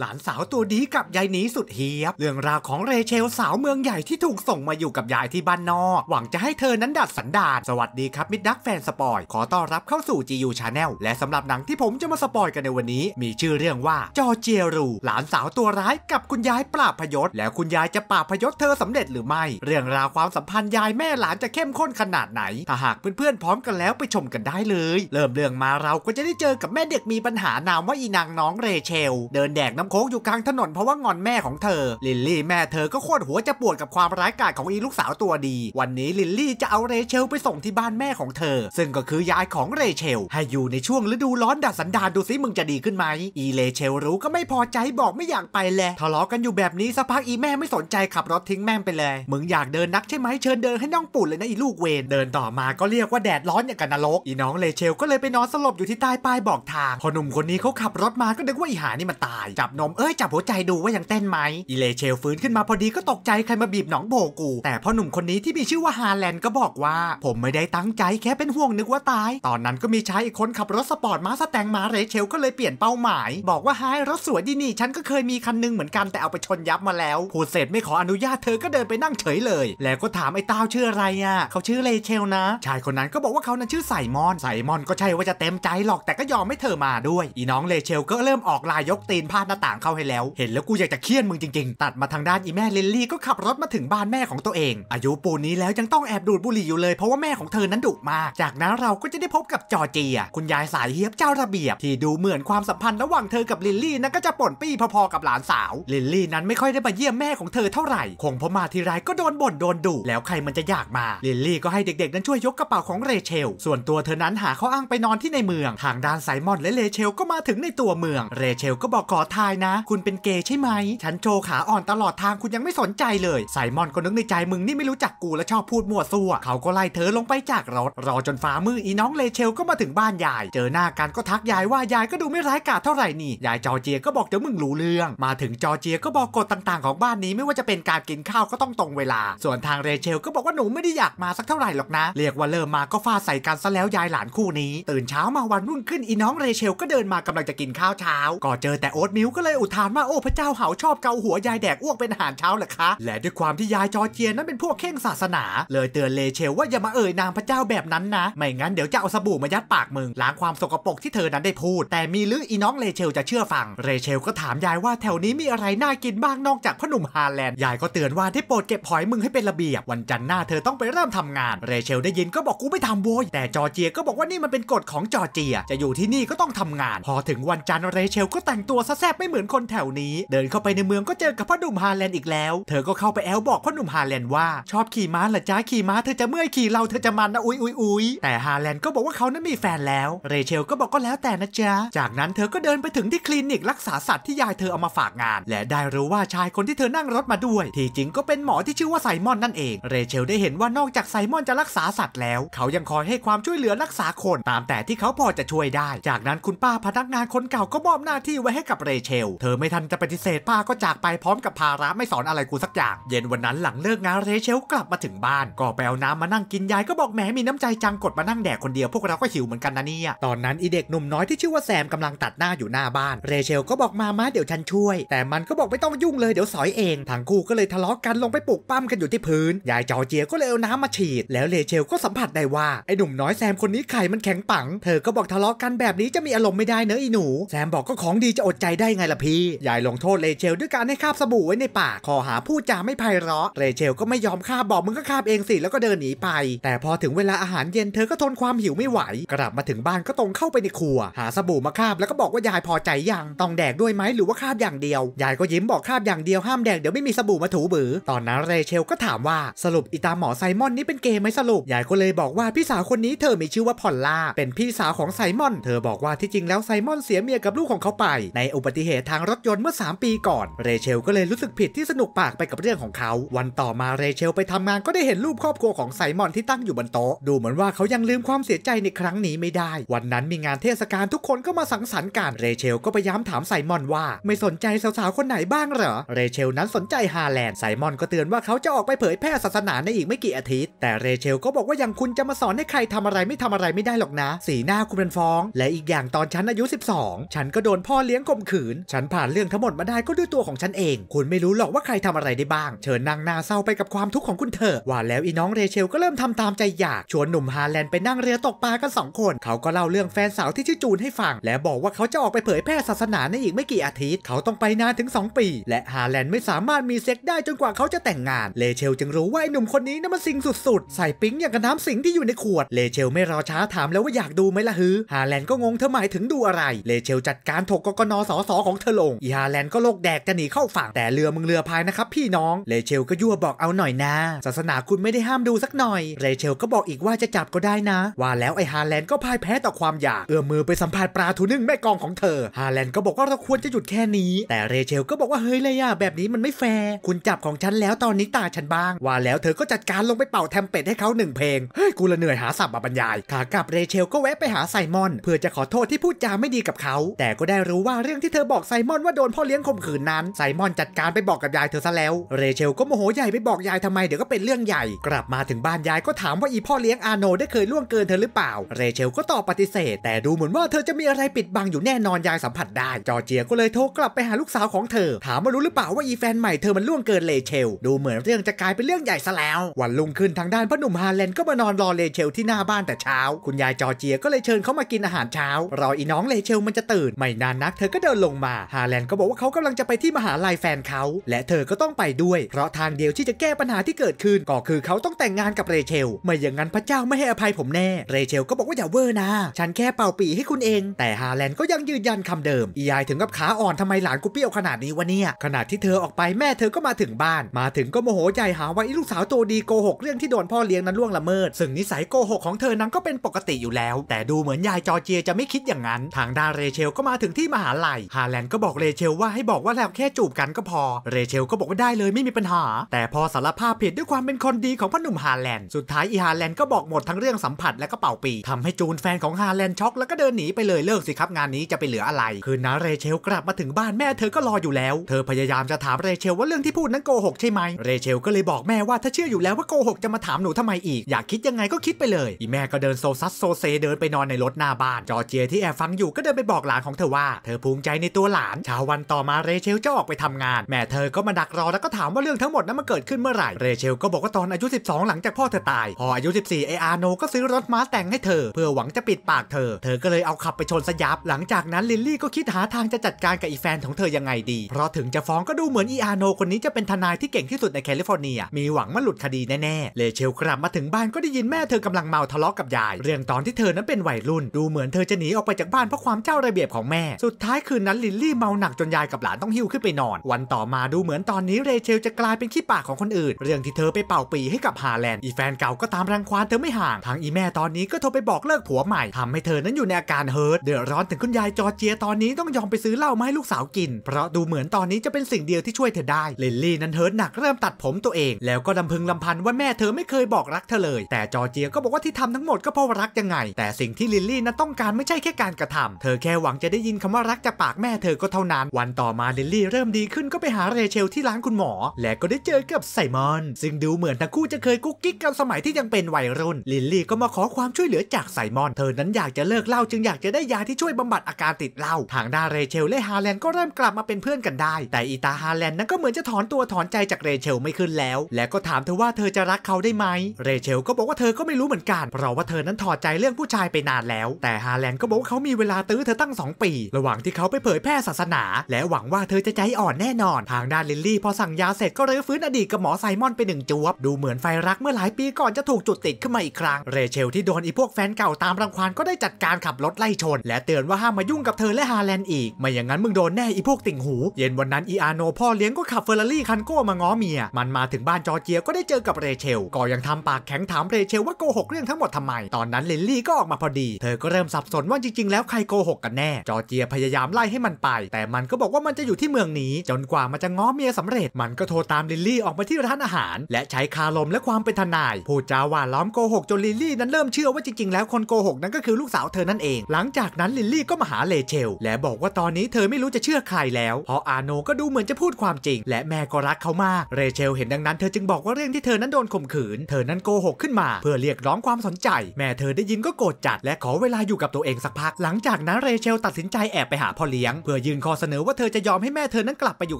หลานสาวตัวดีกับยายหนีสุดเฮียบเรื่องราวของเรเชลสาวเมืองใหญ่ที่ถูกส่งมาอยู่กับยายที่บ้านนอกหวังจะให้เธอนั้นดัดสันดานสวัสดีครับ มิดดักแฟนสปอย ขอต้อนรับเข้าสู่ g ีอูชาแนลและสำหรับหนังที่ผมจะมาสปอยกันในวันนี้ มีชื่อเรื่องว่าจอเจรูหลานสาวตัวร้ายกับคุณยายปราบพยศแล้วคุณยายจะปราบพยศเธอสำเร็จหรือไม่เรื่องราวความสัมพันธ์ยายแม่หลานจะเข้มข้นขนาดไหนถ้าหากเพื่อนๆพร้อมกันแล้วไปชมกันได้เลย เริ่มเรื่องมาเราก็จะได้เจอกับแม่เด็กมีปัญหานามว่าอีนางน้องเรเชล เดินแดกน้้ำโค้งอยู่กลางถนนเพราะว่างอนแม่ของเธอ ลิลลี่แม่เธอก็โคตรหัวจะปวดกับความร้ายกาจของอีลูกสาวตัวดี วันนี้ลิลลี่จะเอาเรเชล ไปส่งที่บ้านแม่ของเธอ ซึ่งก็คือยายของเรเชล ให้อยู่ในช่วงฤดูร้อนดัดสันดานดูซิมึงจะดีขึ้นไหมอีเรเชลรู้ก็ไม่พอใจบอกไม่อยากไปแหละทะเลาะกันอยู่แบบนี้สักพักอีแม่ไม่สนใจขับรถทิ้งแม่ไปเลยมึงอยากเดินนักใช่ไหมเชิญเดินให้น้องปูดเลยนะอีลูกเวนเดินต่อมาก็เรียกว่าแดดร้อนอย่างกันนรกอีน้องเรเชลก็เลยไปนอนสลบอยู่ที่ใต้ป้ายบอกทางพอหนุ่มคนนี้เขาขับรถมาก็นึกว่าอีหานี่มันตายจับนมเอ้ย จับหัวใจดูว่ายังเต้นไหมอิเลเชลฟื้นขึ้นมาพอดีก็ตกใจใครมาบีบหนองโบกู แต่พ่อหนุ่มคนนี้ที่มีชื่อว่าฮาแลนด์ก็บอกว่า ผมไม่ได้ตั้งใจแค่เป็นห่วงนึกว่าตาย ตอนนั้นก็มีชายอีกคนขับรถสปอร์ตมาสแตงมาเรเชล ก็เลยเปลี่ยนเป้าหมาย บอกว่าไฮรถสวยดีนี่ ฉันก็เคยมีคันนึงเหมือนกันแต่เอาไปชนยับมาแล้วพูดเสร็จไม่ขออนุญาตเธอก็เดินไปนั่งเฉยเลย แล้วก็ถามไอ้ต้าชื่ออะไรอ่ะเขาชื่อเลเชลนะ ชายคนนั้นก็บอกว่าเขานั้นชื่อไซมอนไซมอนก็ใช่ว่าจะเต็มใจหรอกแต่ก็ยอมให้เธอมาด้วยอีน้องเรเชลก็เริ่มออกลายยกตีนพาดหน้าต่างเข้าให้แล้วเห็นแล้วกูอยากจะเคี่ยนมึงจริง ๆ ตัดมาทางด้านอีแม่ลิลลี่ก็ขับรถมาถึงบ้านแม่ของตัวเอง อายุปูนี้แล้วยังต้องแอบดูดบุหรี่อยู่เลยเพราะว่าแม่ของเธอนั้นดุมาก จากนั้นเราก็จะได้พบกับจอเจียคุณยายสายเฮียบเจ้าระเบียบ ที่ดูเหมือนความสัมพันธ์ระหว่างเธอกับลิลลี่นั้นก็จะป่นปี้พอๆกับหลานสาวลิลลี่นั้นไม่ค่อยได้มาเยี่ยมแม่ของเธอเท่าไหร่ คงพอมาทีไรก็โดนบ่นโดนดุแล้วใครมันจะอยากมาลิลลี่ก็ให้เด็กๆนั้นช่วยยกกระเป๋าของเรเชล ส่วนตัวเธอนั้นหาข้ออ้างไปนอนที่ในเมือง ทางด้านไซมอนและเรเชลก็มาถึงในตัวเมืองเรเชลก็บอกขอทายนะ คุณเป็นเกย์ใช่ไหม ฉันโชว์ขาอ่อนตลอดทางคุณยังไม่สนใจเลยไซมอนก็นึกในใจมึงนี่ไม่รู้จักกูและชอบพูดมั่วซั่วเขาก็ไล่เธอลงไปจากรถ รอจนฟ้ามืด อีน้องเลเชลก็มาถึงบ้านยาย เจอหน้ากันก็ทักยายว่า ยายก็ดูไม่ร้ายกาจเท่าไหร่นี่ ยายจอเจีย ก็บอกเดี๋ยวมึงรู้เรื่อง มาถึงจอเจีย ก็บอกกฎต่าง ๆของบ้านนี้ไม่ว่าจะเป็นการกินข้าวก็ต้องตรงเวลา ส่วนทางเรเชล ก็บอกว่าหนูไม่ได้อยากมาสักเท่าไหร่หรอกนะ เรียกว่าเริ่มมาก็ฟาใส่กันซะแล้วยายหลานคู่นี้ ตื่นเช้ามาวันรุ่งขึ้นอีน้องเรเชล ก็เดินมากำลังจะกินข้าวเช้าก็เจอแต่โอ๊ตมิลก็เลยอุทานว่าโอ้พระเจ้าเหาชอบเกาหัวยายแดกอ้วกเป็นอาหารเช้าเหรอคะ และด้วยความที่ยายจอเจียนนั้นเป็นพวกเข่งศาสนา เลยเตือนเลเชลว่าอย่ามาเอ่ยนามพระเจ้าแบบนั้นนะ ไม่งั้นเดี๋ยวจะเอาสบู่มายัดปากมึง ล้างความสกปรกที่เธอนั้นได้พูด แต่มีลืออีน้องเลเชลจะเชื่อฟังเลเชลก็ถามยายว่าแถวนี้มีอะไรน่ากินบ้างนอกจากพ่อหนุ่มฮาแลนด์ยายก็เตือนว่าที่โปรดเก็บหอยมึงให้เป็นระเบียบวันจันทร์หน้าเธอต้องไปเริ่มทำงานเลเชล ได้ยินก็บอกกูไม่ทำโวยแต่จอเจียก็บอกว่านี่มันเป็นกฎของจอเจียจะอยู่ที่นี่ก็ต้องทำงาน พอถึงวันจันทร์เลเชล ก็แต่งตัวซะแซ่บไม่เหมือนคนแถวนี้ เดินเข้าไปในเมืองก็เจอกับพ่อหนุ่มฮาแลนด์อีกแล้ว เธอก็เข้าไปแอลบอกพ่อหนุ่มฮาแลนด์ว่าชอบขี่ม้าเหรอจ้าขี่ม้าเธอจะเมื่อยขี่เราเธอจะมันนะอุ้ยอุ้ยอุ้ยแต่ฮาแลนด์ก็บอกว่าเขานั้นมีแฟนแล้ว เรเชลก็บอกก็แล้วแต่นะจ้าจากนั้นเธอก็เดินไปถึงที่คลินิกรักษาสัตว์ที่ยายเธอเอามาฝากงาน และได้รู้ว่าชายคนที่เธอนั่งรถมาด้วย ที่จริงก็เป็นหมอที่ชื่อว่าไซมอนนั่นเอง เรเชลได้เห็นว่านอกจากไซมอนจะรักษาสัตว์แล้ว เขายังคอยให้ความช่วยเหลือรักษาคนตามแต่ที่เขาพอจะช่วยได้ จากนั้นคุณป้าพนักงานคนเก่าก็มอบหน้าที่ไว้ให้กับเรเชเธอไม่ทันจะปฏิเสธป้าก็จากไปพร้อมกับภาระไม่สอนอะไรกูสักอย่าง เย็นวันนั้นหลังเลิกงานเรเชลกลับมาถึงบ้านก็ไปเอาน้ำมานั่งกินยายก็บอกแหมมีน้ำใจจังกดมานั่งแดกคนเดียวพวกเราก็หิวเหมือนกันนะเนี่ยตอนนั้นอีเด็กหนุ่มน้อยที่ชื่อว่าแซมกำลังตัดหน้าอยู่หน้าบ้านเรเชลก็บอกมามาเดี๋ยวฉันช่วย แต่มันก็บอกไม่ต้องยุ่งเลยเดี๋ยวสอยเองทั้งคู่ก็เลยทะเลาะกันลงไปปลุกปั้มกันอยู่ที่พื้นยายจอเจียก็เลยเอาน้ำมาฉีดแล้วเรเชลก็สัมผัสได้ว่าไอ้หนุ่มน้อยแซมคนนี้ไข่มันแข็งปัง เธอก็บอกทะเลาะกันแบบนี้จะมีอารมณ์ไม่ได้เนอะอีหนู แซมบอกก็ของดีจะอดใจได้ไงงล่ะพี่ ยายลงโทษเรเชล ด้วยการให้คาบสบู่ไว้ในปากขอหาพูดจาไม่ไพเราะเรเชลก็ไม่ยอมคาบบอกมึงก็คาบเองสิแล้วก็เดินหนีไป แต่พอถึงเวลาอาหารเย็นเธอก็ทนความหิวไม่ไหว กลับมาถึงบ้านก็ตรงเข้าไปในครัวหาสบู่มาคาบ แล้วก็บอกว่ายายพอใจยังต้องแดกด้วยไหมหรือว่าคาบอย่างเดียวยายก็ยิ้มบอกคาบอย่างเดียวห้ามแดกเดี๋ยวไม่มีสบู่มาถูบือ ตอนนั้นเรเชล ก็ถามว่าสรุปอิตาหมอไซมอนนี่เป็นเกย์ไหมสรุปยายก็เลยบอกว่าพี่สาวคนนี้เธอมีชื่อว่าพอลล่าเป็นพี่สาวของไซมอนเธอบอกว่าที่จริงแล้วไซมอนเสียเมียกับลูกของเขาไป ในอุบัติเหตุทางรถยนต์เมื่อ 3 ปีก่อน เรเชลก็เลยรู้สึกผิดที่สนุกปากไปกับเรื่องของเขา วันต่อมาเรเชล ไปทำงานก็ได้เห็นรูปครอบครัวของไซมอนที่ตั้งอยู่บนโต๊ะ ดูเหมือนว่าเขายังลืมความเสียใจในครั้งนี้ไม่ได้ วันนั้นมีงานเทศกาลทุกคนก็มาสังสรรค์กัน เรเชลก็พยายามถามไซมอนว่า ไม่สนใจสาวๆ คนไหนบ้างเหรอ เรเชลนั้นสนใจฮาแลนด์ ไซมอน ก็เตือนว่าเขาจะออกไปเผยแพร่ศาสนาในอีกไม่กี่อาทิตย์ แต่เรเชลก็บอกว่าอย่างคุณจะมาสอนให้ใครทำอะไรไม่ทำอะไรไม่ได้หรอกนะ สีหน้าคุณเป็นฟ้อง และอีกอย่างตอนฉันอายุ 12ฉันก็โดนพ่อเลี้ยงข่มขืนฉันผ่านเรื่องทั้งหมดมาได้ก็ด้วยตัวของฉันเอง คุณไม่รู้หรอกว่าใครทำอะไรได้บ้างเชิญนางนาเศร้าไปกับความทุกข์ของคุณเถอะว่าแล้วอีน้องเรเชลก็เริ่มทำตามใจอยากชวนหนุ่มฮาแลนด์ไปนั่งเรือตกปลากันสองคนเขาก็เล่าเรื่องแฟนสาวที่ชื่อจูนให้ฟัง และบอกว่าเขาจะออกไปเผยแพร่ศาสนาในอีกไม่กี่อาทิตย์เขาต้องไปนานถึง 2 ปี และฮาแลนด์ไม่สามารถมีเซ็กได้จนกว่าเขาจะแต่งงานเรเชล จึงรู้ว่าไอ้หนุ่มคนนี้น่นมันสิงสุดๆใส่ปิ๊งอย่างกับน้ำสิงที่อยู่ในขวดเรเชลไม่รอช้าถามแล้วว่าอยากดูไหมล่ะฮือฮาแลนด์ก็งงเธอหมายถึงดูอะไรเรเชลจัดการถกกกนสสขององเธอลงอีฮาแลนด์ก็โลกแดกจะหนีเข้าฝั่งแต่เรือมึงเรือพายนะครับ พี่น้องเรเชลก็ยั่วบอกเอาหน่อยนะ ศาสนาคุณไม่ได้ห้ามดูสักหน่อยเรเชลก็บอกอีกว่าจะจับก็ได้นะ ว่าแล้วไอฮาแลนด์ก็พ่ายแพ้ต่อความอยากเอื้อมมือไปสัมผัสปลาทูนึ่งแม่กองของเธอฮาแลนด์ก็บอกว่าเราควรจะหยุดแค่นี้ แต่เรเชลก็บอกว่าเฮ้ยเลยอะแบบนี้มันไม่แฟร์คุณจับของฉันแล้วตอนนี้ตาฉันบ้าง ว่าแล้วเธอก็จัดการลงไปเป่าแทมเป็ดให้เขาหนึ่งเพลงเฮ้ยกูละเหนื่อยหาสับมาบรรยายขากลับเรเชลก็แวะไปหาไซมอน เพื่อจะขอโทษ ที่พูดจาไม่ดีกับเขา แต่ก็ได้รู้ว่า เรื่องที่เธอบอกไซมอนว่าโดนพ่อเลี้ยงข่มขืนนั้นไซมอนจัดการไปบอกกับยายเธอซะแล้วเรเชลก็โมโหใหญ่ไปบอกยายทำไมเดี๋ยวก็เป็นเรื่องใหญ่ กลับมาถึงบ้านยายก็ถามว่าอีพ่อเลี้ยงอาโนได้เคยล่วงเกินเธอหรือเปล่าเรเชลก็ตอบปฏิเสธ แต่ดูเหมือนว่าเธอจะมีอะไรปิดบังอยู่แน่นอนยายสัมผัสได้จอเจียก็เลยโทรกลับไปหาลูกสาวของเธอ ถามว่ารู้หรือเปล่าว่าอีแฟนใหม่เธอมันล่วงเกินเรเชลดูเหมือนเรื่องจะกลายเป็นเรื่องใหญ่ซะแล้ว วันลุงขึ้นทางด้านพ่อหนุ่มฮาแลนก็มานอนรอเรเชลที่หน้าบ้านแต่เช้า คุณยายจอเจียก็เลยเชิญเขามากินอาหารเช้า รออีน้องเรเชลมันจะตื่นไม่นานนักเธอก็เดินลงมาฮาแลนด์ก็บอกว่าเขากำลังจะไปที่มหาลัยแฟนเขา และเธอก็ต้องไปด้วยเพราะทางเดียวที่จะแก้ปัญหาที่เกิดขึ้นก็คือเขาต้องแต่งงานกับเรเชลไม่อย่างนั้นพระเจ้าไม่ให้อภัยผมแน่เรเชล ก็บอกว่าอย่าเวอร์นะ ฉันแค่เป่าปีให้คุณเอง แต่ฮาแลนด์ก็ยังยืนยันคำเดิมอยาย ถึงกับขาอ่อนทำไมหลานกูเปี้ยวขนาดนี้วะเนี่ยขณะที่เธอออกไปแม่เธอก็มาถึงบ้าน มาถึงก็โมโหใจหาว่าอีลูกสาวตัวดีโกหกเรื่องที่โดนพ่อเลี้ยงนั้นล่วงละเมิด ซึ่งนิสัยโกหกของเธอนั้นก็เป็นปกติอยู่แล้ว แต่ดูเหมือนยายจอเจียจะไม่คิดอย่างนั้น ทางดาเรเชล ก็มาถึงที่มหาลัยฮาแลนก็บอกเรเชลว่าให้บอกว่าแล้วแค่จูบกันก็พอ เรเชลก็บอกว่าได้เลยไม่มีปัญหา แต่พอสารภาพผิดด้วยความเป็นคนดีของพ่อหนุ่มฮาแลนด์ สุดท้ายอีฮาแลนด์ก็บอกหมดทั้งเรื่องสัมผัสและก็เป่าปีทำให้จูนแฟนของฮาแลนด์ช็อกแล้วก็เดินหนีไปเลย เลิกสิครับงานนี้จะไปเหลืออะไร คืนนั้นเรเชลกลับมาถึงบ้านแม่เธอก็รออยู่แล้ว เธอพยายามจะถามเรเชลว่าเรื่องที่พูดนั้นโกหกใช่ไหม เรเชลก็เลยบอกแม่ว่าถ้าเชื่ออยู่แล้วว่าโกหกจะมาถามหนูทำไมอีก อยากคิดยังไงก็คิดไปเลยอีแม่ก็เดินโซซัสโซเซเดินไปนอนในรถหน้าบ้าน จอเจียที่แอบฟังอยู่ก็เดินไปบอกหลานของเธอว่า เธอภูมิใจในตัววหลานเช้าวันต่อมาเรเชล จะออกไปทำงานแม่เธอก็มาดักรอแล้วก็ถามว่าเรื่องทั้งหมดนั้นมันเกิดขึ้นเมื่อไหร่เรเชลก็บอกว่าตอนอายุ12 หลังจากพ่อเธอตาย พออายุ14ไออาร์โนก็ซื้อรถม้าแต่งให้เธอ เพื่อหวังจะปิดปากเธอ เธอก็เลยเอาขับไปชนสยับหลังจากนั้นลิลลี่ก็คิดหาทางจะจัดการกับอีแฟนของเธอยังไง ดีเพราะถึงจะฟ้องก็ดูเหมือนอีอาร์โนคนนี้จะเป็นทนายที่เก่งที่สุดในแคลิฟอร์เนีย มีหวังมาหลุดคดีแน่ๆเรเชลกลับมาถึงบ้านก็ได้ยินแม่เธอกำลังเมาทะเลาะกับยายเรื่องตอนที่เธอนั้นเป็นวัยรุ่นดูเหมือนเธอจะหนีออกไปจากบ้านเพราะความเจ้าระเบียบของแม่สุดท้ายคืนนั้นลิลลี่เมาหนักจนยายกับหลานต้องหิ้วขึ้นไปนอน วันต่อมาดูเหมือนตอนนี้เรเชลจะกลายเป็นขี้ปากของคนอื่น เรื่องที่เธอไปเป่าปีให้กับฮาแลนด์ อีแฟนเก่าก็ตามรังควานเธอไม่ห่าง ทางอีแม่ตอนนี้ก็โทรไปบอกเลิกผัวใหม่ทำให้เธอนั้นอยู่ในอาการเฮิร์ตเดือดร้อนถึงคุณยายจอเจียตอนนี้ต้องยอมไปซื้อเหล้ามาให้ลูกสาวกิน เพราะดูเหมือนตอนนี้จะเป็นสิ่งเดียวที่ช่วยเธอได้เลนลี่นั้นเฮิร์ตหนักเริ่มตัดผมตัวเอง แล้วก็ลำพึงลำพันว่าแม่เธอไม่เคยบอกรักเธอเลย แต่จอเจียก็บอกว่าที่ทำทั้งหมดก็เพราะรักยังไง แต่สิ่งที่ลินลี่นั้นต้องการไม่ใช่แค่การกระทำเธอแค่หวังจะได้ยินคำว่ารักจากปากแม่เธอก็เท่านั้น วันต่อมาลิลลี่เริ่มดีขึ้นก็ไปหาเรเชลที่ร้านคุณหมอ และก็ได้เจอกับไซมอน ซึ่งดูเหมือนทั้งคู่จะเคยกุ๊กกิ๊กกันสมัยที่ยังเป็นวัยรุ่นลิลลี่ก็มาขอความช่วยเหลือจากไซมอนเธอนั้นอยากจะเลิกเหล้าจึงอยากจะได้ยาที่ช่วยบำบัดอาการติดเหล้าทางด้านเรเชล และฮาแลนด์ก็เริ่มกลับมาเป็นเพื่อนกันได้ แต่อีตาฮาแลนด์นั้นก็เหมือนจะถอนตัวถอนใจจากเรเชลไม่ขึ้นแล้ว และก็ถามเธอว่าเธอจะรักเขาได้ไหมเรเชลก็บอกว่าเธอก็ไม่รู้เหมือนกันเพราะว่าเธอนั้นถอดใจเรื่องผู้ชายไปนานแล้ว แต่ฮาแลนด์ก็บอกว่าเขามีเวลาตื้อเธอตั้ง2ปีระหว่างที่เขาไปเผยแพร่ร่ศาสนา และหวังว่าเธอจะใจอ่อนแน่นอนทางด้านลิลลี่พอสั่งยาเสร็จก็เลยฟื้นอดีตกับหมอไซมอนไปหนึ่งจวบดูเหมือนไฟรักเมื่อหลายปีก่อนจะถูกจุดติดขึ้นมาอีกครั้งเรเชลที่โดนอีพวกแฟนเก่าตามรังควานก็ได้จัดการขับรถไล่ชน และเตือนว่าห้ามมายุ่งกับเธอและฮาแลนด์อีก ไม่อย่างนั้นมึงโดนแน่อีพวกติ่งหู เย็นวันนั้นอีอาโนพ่อเลี้ยงก็ขับเฟอร์รารี่คันโก้มาง้อเมียมันมาถึงบ้านจอเจียก็ได้เจอกับเรเชลก็ยังทำปากแข็งถามเรเชลว่าโกหกเรื่องทั้งหมดทำไม ตอนนั้นลิลลี่ก็ออกมาพอดีเธอก็เริ่มสับสนว่าจริงๆแล้วใครโกหกกันแน่ จอเจียพยายามไล่ให้มันไปแต่มันก็บอกว่ามันจะอยู่ที่เมืองนี้ จนกว่ามันจะง้อเมียสำเร็จ มันก็โทรตามลิลลี่ออกมาที่ร้านอาหาร และใช้คาลมและความเป็นทนายพูดจาหวานล้อมโกหกจนลิลลี่นั้นเริ่มเชื่อว่าจริง ๆ แล้วคนโกหกนั้นก็คือลูกสาวเธอนั่นเอง หลังจากนั้นลิลลี่ก็มาหาเลเชลและบอกว่าตอนนี้เธอไม่รู้จะเชื่อใครแล้วเพราะอาโนก็ดูเหมือนจะพูดความจริง และแม่ก็รักเขามากเรเชลเห็นดังนั้นเธอจึงบอกว่าเรื่องที่เธอนั้นโดนข่มขืนเธอนั้นโกหกขึ้นมา เพื่อเรียกร้องความสนใจ แม่เธอได้ยินก็โกรธจัด และขอเวลาอยู่กับตัวเองสักพัก หลังจากนั้นเรเชลตัดสินใจแอบไปหาพ่อเลี้ยงเพื่อยื่นข้อเสนอว่าเธอจะยอม ให้แม่เธอนั้นกลับไปอยู่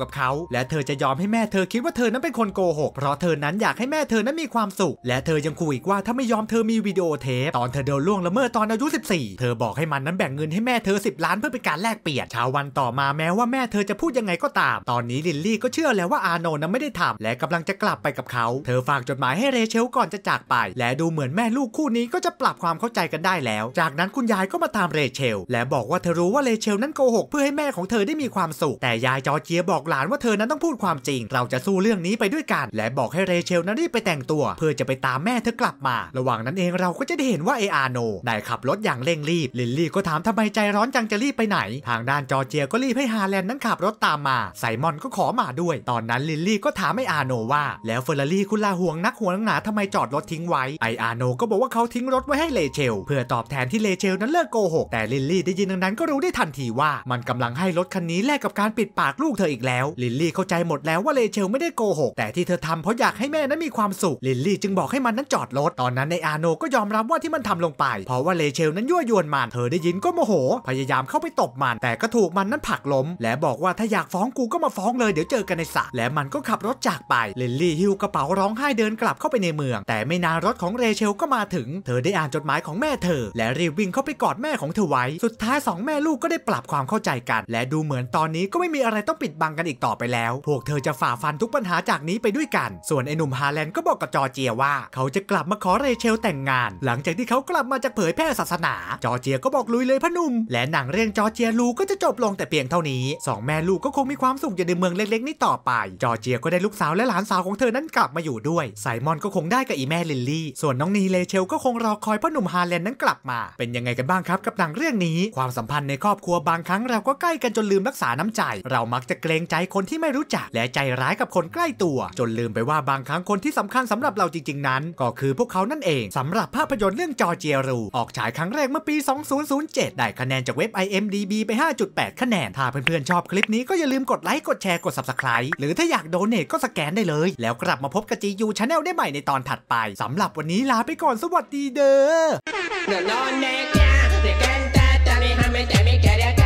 กับเขา และเธอจะยอมให้แม่เธอคิดว่าเธอนั้นเป็นคนโกหก เพราะเธอนั้นอยากให้แม่เธอนั้นมีความสุข และเธอยังขู่อีกว่าถ้าไม่ยอมเธอมีวิดีโอเทปตอนเธอเดนล่วงละเมิดตอนอายุ14 เธอบอกให้มันนั้นแบ่งเงินให้แม่เธอ 10 ล้านเพื่อเป็นการแลกเปลี่ยนเช้าวันต่อมาแม้ว่าแม่เธอจะพูดยังไงก็ตาม ตอนนี้ลินลี่ก็เชื่อแล้วว่าอาโนนั้นไม่ได้ทำและกำลังจะกลับไปกับเขา เธอฝากจดหมายให้เรเชลก่อนจะจากไป และดูเหมือนแม่ลูกคู่นี้ก็จะปรับความเข้าใจกันได้แล้ว จากนั้นคุณยายก็มาตามเรเชล และบอกว่าเธอรู้ว่าเรเชลนั้นโกหกเพื่อให้แม่แม่ของเธอได้มีความสุขแต่ยายจอเจียบอกหลานว่าเธอนั้นต้องพูดความจริง เราจะสู้เรื่องนี้ไปด้วยกัน และบอกให้เรเชลนั้นรีบไปแต่งตัว เพื่อจะไปตามแม่เธอกลับมา ระหว่างนั้นเองเราก็จะได้เห็นว่าเออาโนได้ขับรถอย่างเร่งรีบลินลี่ก็ถามทำไมใจร้อนจังจะรีบไปไหน ทางด้านจอเจีย ก็รีบให้ฮาแลนด์นั้นขับ รถตามมาไซมอนก็ขอมาด้วย ตอนนั้นลินลี่ก็ถามไออาโนว่า แล้วเฟอร์รารี่คุณลาห่วงนักห่วงหนา ทำไมจอดรถทิ้งไว้ไออาโนก็บอกว่าเขาทิ้งรถไว้ให้เรเชลเพื่อตอบแทนที่เรเชล นั้นเลิกโกหกแต่ลินลี่ได้ยินดังนั้นก็รู้ได้ทันทีว่ามันกำลังลังให้รถคันนี้แลกกับการปิดปากลูกเธออีกแล้วลิลลี่เข้าใจหมดแล้วว่าเลเชลไม่ได้โกหก แต่ที่เธอทำเพราะอยากให้แม่นั้นมีความสุขลิลลี่จึงบอกให้มันนั้นจอดรถตอนนั้นในอาโนก็ยอมรับว่าที่มันทำลงไปเพราะว่าเลเชลนั้นยั่วยวนมัน เธอได้ยินก็โมโห พยายามเข้าไปตบมัน แต่ก็ถูกมันนั้นผลักล้ม และบอกว่าถ้าอยากฟ้องกูก็มาฟ้องเลยเดี๋ยวเจอกันในสระและมันก็ขับรถจากไปลิลลี่หิวกระเป๋าร้องไห้เดินกลับเข้าไปในเมืองแต่ไม่นานรถของเรเชลก็มาถึง เธอได้อ่านจดหมายของแม่เธอ และรีบวิ่งเข้าไปกอดแม่ของเธอไว้สุดท้าย2แม่ลูกก็ได้ปรับความเข้าใจกันันและดูเหมือนตอนนี้ก็ไม่มีอะไรต้องปิดบังกันอีกต่อไปแล้ว พวกเธอจะฝ่าฟันทุกปัญหาจากนี้ไปด้วยกัน ส่วนไอหนุ่มฮาแลนด์ก็บอกกับจอเจียว่า เขาจะกลับมาขอเรเชล แต่งงาน หลังจากที่เขากลับมาจากเผยแพร่ศาสนา จอเจียก็บอกลุยเลยพนุ่ม และหนังเรื่องจอเจียลูก็จะจบลงแต่เพียงเท่านี้ สองแม่ลูกก็คงมีความสุขอยู่ในเมืองเล็กๆนี้ต่อไป จอเจียก็ได้ลูกสาวและหลานสาวของเธอนั้นกลับมาอยู่ด้วยไซมอนก็คงได้กับอีแม่ลิลลี่ ส่วนน้องนีเลเชลก็คงรอคอยพ่อหนุ่มฮาแลนด์นั้นกลับมาเป็นยังไงกันบ้างครับ กับหนังเรื่องนี้ความสัมพันธ์ในครอบครัวบางครั้งเราก็ใกล้กันจนลืมรักษาน้ำใจ เรามักจะเกรงใจคนที่ไม่รู้จัก และใจร้ายกับคนใกล้ตัว จนลืมไปว่าบางครั้งคนที่สำคัญสำหรับเราจริง ๆ นั้น ก็คือพวกเขานั่นเอง สำหรับภาพยนตร์เรื่องจอเจียรู ออกฉายครั้งแรกเมื่อปี 2007 ได้คะแนนจากเว็บ IMDb ไป 5.8 คะแนน ถ้าเพื่อนๆ ชอบคลิปนี้ ก็อย่าลืมกดไลค์ กดแชร์ กด subscribe หรือถ้าอยากโดเนทก็สแกนได้เลยแล้วกลับมาพบกับจียูชาแนลได้ใหม่ในตอนถัดไปสำหรับวันนี้ลาไปก่อนสวัสดีเด้อ No, no,